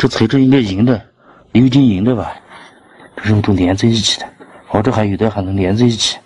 这材质应该银的，有点银的吧？这肉都连在一起的，哦，这还有的还能连在一起。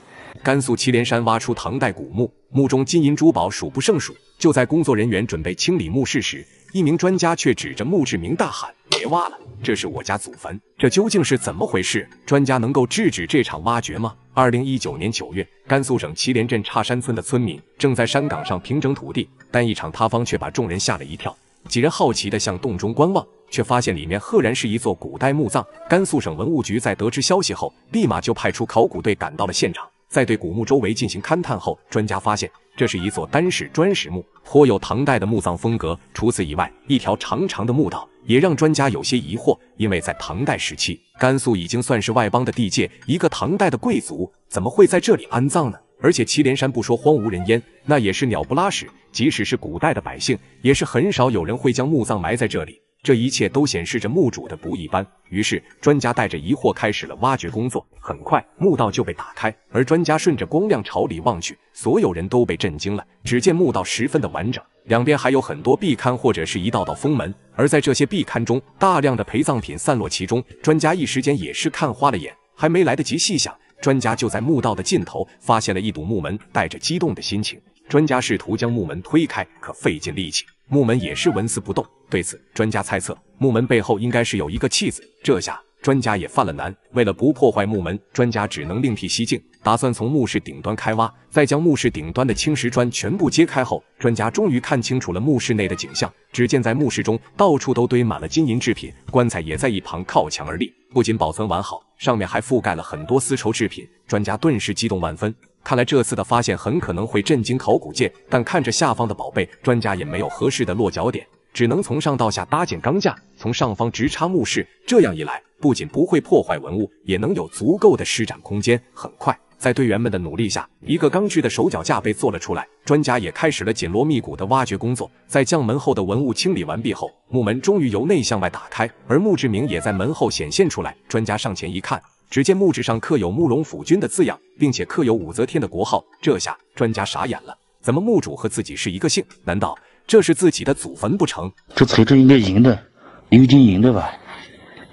甘肃祁连山挖出唐代古墓，墓中金银珠宝数不胜数。就在工作人员准备清理墓室时，一名专家却指着墓志铭大喊：“别挖了，这是我家祖坟！”这究竟是怎么回事？专家能够制止这场挖掘吗？二零一九年九月，甘肃省祁连镇岔山村的村民正在山岗上平整土地，但一场塌方却把众人吓了一跳。几人好奇地向洞中观望。却发现里面赫然是一座古代墓葬。甘肃省文物局在得知消息后，立马就派出考古队赶到了现场。在对古墓周围进行勘探后，专家发现这是一座单室砖石墓，颇有唐代的墓葬风格。除此以外，一条长长的墓道也让专家有些疑惑。因为在唐代时期，甘肃已经算是外邦的地界，一个唐代的贵族怎么会在这里安葬呢？而且祁连山不说荒无人烟，那也是鸟不拉屎。即使是古代的百姓，也是很少有人会将墓葬埋在这里。这一切都显示着墓主的不一般，于是专家带着疑惑开始了挖掘工作。很快，墓道就被打开，而专家顺着光亮朝里望去，所有人都被震惊了。只见墓道十分的完整，两边还有很多壁龛或者是一道道封门，而在这些壁龛中，大量的陪葬品散落其中。专家一时间也是看花了眼，还没来得及细想，专家就在墓道的尽头发现了一堵木门。带着激动的心情，专家试图将木门推开，可费尽力气，木门也是纹丝不动。对此，专家猜测墓门背后应该是有一个弃子。这下专家也犯了难。为了不破坏墓门，专家只能另辟蹊径，打算从墓室顶端开挖。在将墓室顶端的青石砖全部揭开后，专家终于看清楚了墓室内的景象。只见在墓室中，到处都堆满了金银制品，棺材也在一旁靠墙而立，不仅保存完好，上面还覆盖了很多丝绸制品。专家顿时激动万分。看来这次的发现很可能会震惊考古界，但看着下方的宝贝，专家也没有合适的落脚点。只能从上到下搭建钢架，从上方直插墓室。这样一来，不仅不会破坏文物，也能有足够的施展空间。很快，在队员们的努力下，一个钢制的手脚架被做了出来。专家也开始了紧锣密鼓的挖掘工作。在将门后的文物清理完毕后，墓门终于由内向外打开，而墓志铭也在门后显现出来。专家上前一看，只见墓志上刻有“慕容府君”的字样，并且刻有武则天的国号。这下专家傻眼了，怎么墓主和自己是一个姓？难道？这是自己的祖坟不成？这材质应该银的，一定银的吧？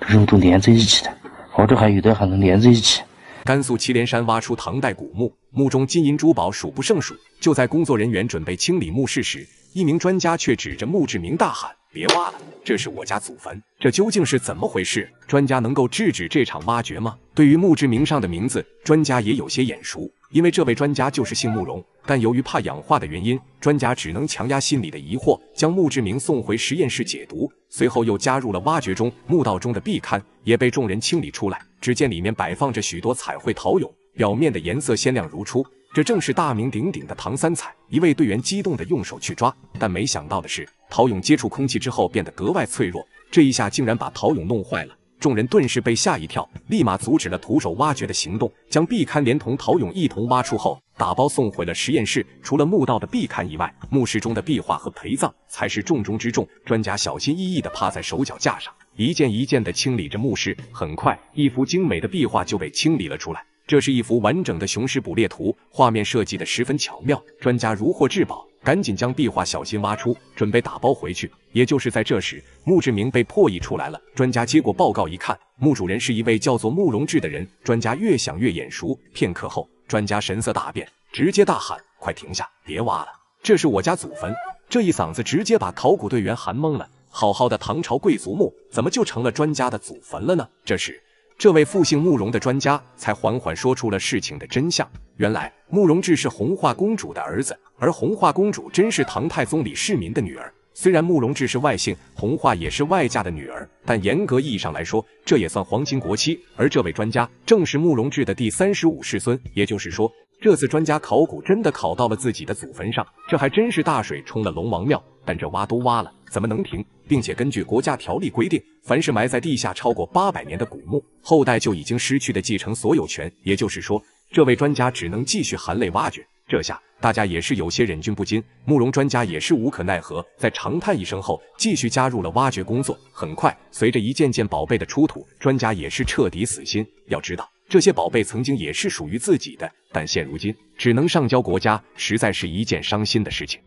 这肉都连在一起的，好这还有的还能连在一起。甘肃祁连山挖出唐代古墓，墓中金银珠宝数不胜数。就在工作人员准备清理墓室时，一名专家却指着墓志铭大喊：“别挖了，这是我家祖坟！”这究竟是怎么回事？专家能够制止这场挖掘吗？对于墓志铭上的名字，专家也有些眼熟，因为这位专家就是姓慕容。但由于怕氧化的原因，专家只能强压心里的疑惑，将墓志铭送回实验室解读。随后又加入了挖掘中墓道中的壁龛，也被众人清理出来。只见里面摆放着许多彩绘陶俑，表面的颜色鲜亮如初，这正是大名鼎鼎的唐三彩。一位队员激动的用手去抓，但没想到的是，陶俑接触空气之后变得格外脆弱，这一下竟然把陶俑弄坏了。众人顿时被吓一跳，立马阻止了徒手挖掘的行动，将壁龛连同陶俑一同挖出后，打包送回了实验室。除了墓道的壁龛以外，墓室中的壁画和陪葬才是重中之重。专家小心翼翼的趴在手脚架上，一件一件的清理着墓室。很快，一幅精美的壁画就被清理了出来。这是一幅完整的雄狮捕猎图，画面设计的十分巧妙，专家如获至宝。赶紧将壁画小心挖出，准备打包回去。也就是在这时，墓志铭被破译出来了。专家接过报告一看，墓主人是一位叫做慕容志的人。专家越想越眼熟，片刻后，专家神色大变，直接大喊：“快停下，别挖了！这是我家祖坟！”这一嗓子直接把考古队员喊懵了。好好的唐朝贵族墓，怎么就成了专家的祖坟了呢？这时，这位复姓慕容的专家才缓缓说出了事情的真相。原来慕容志是红化公主的儿子，而红化公主真是唐太宗李世民的女儿。虽然慕容志是外姓，红化也是外嫁的女儿，但严格意义上来说，这也算皇亲国戚。而这位专家正是慕容志的第三十五世孙，也就是说，这次专家考古真的考到了自己的祖坟上，这还真是大水冲了龙王庙，但这挖都挖了。怎么能停？并且根据国家条例规定，凡是埋在地下超过八百年的古墓，后代就已经失去的继承所有权。也就是说，这位专家只能继续含泪挖掘。这下大家也是有些忍俊不禁。慕容专家也是无可奈何，在长叹一声后，继续加入了挖掘工作。很快，随着一件件宝贝的出土，专家也是彻底死心。要知道，这些宝贝曾经也是属于自己的，但现如今只能上交国家，实在是一件伤心的事情。